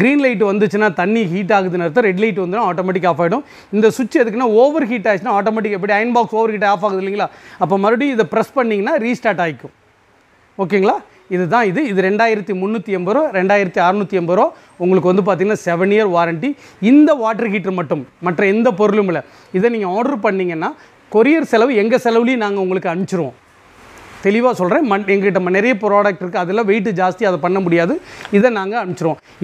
green light வந்துச்சுன்னா தண்ணி heat ஆகுதுன்னு அர்த்தம் ரெட் லைட் வந்து ஆட்டோமேட்டிக் ஆஃப் ஆகிடும் இந்த சுவிட்ச் எதுக்குன்னா ஓவர் ஹீட் ஆச்சுன்னா ஆட்டோமேட்டிக் எப்படி iron box over heat off ஆகுது இல்லைங்களா அப்போ மறுபடியும் இதை ப்ரெஸ் பண்ணிங்கன்னா ரீஸ்டார்ட் ஆகிக்கும் ஓகேங்களா இதுதான் இது இது ரெண்டாயிரத்தி முந்நூற்றி எண்பது ரூபா ரெண்டாயிரத்தி அறநூற்றி எண்பது ரூபா உங்களுக்கு வந்து பார்த்திங்கன்னா செவன் இயர் வாரண்ட்டி இந்த வாட்டர் ஹீட்டர் மட்டும் மற்ற எந்த பொருளும் இல்லை இதை நீங்கள் ஆர்டர் பண்ணிங்கன்னா கொரியர் செலவு எங்கள் செலவுலேயும் நாங்கள் உங்களுக்கு அனுப்பிச்சிருவோம் தெளிவாக சொல்கிறேன் மண் எங்ககிட்ட நிறைய ப்ராடக்ட் இருக்குது அதெல்லாம் வெயிட்டு ஜாஸ்தி அதை பண்ண முடியாது இதை நாங்கள் அனுப்பிச்சிருவோம்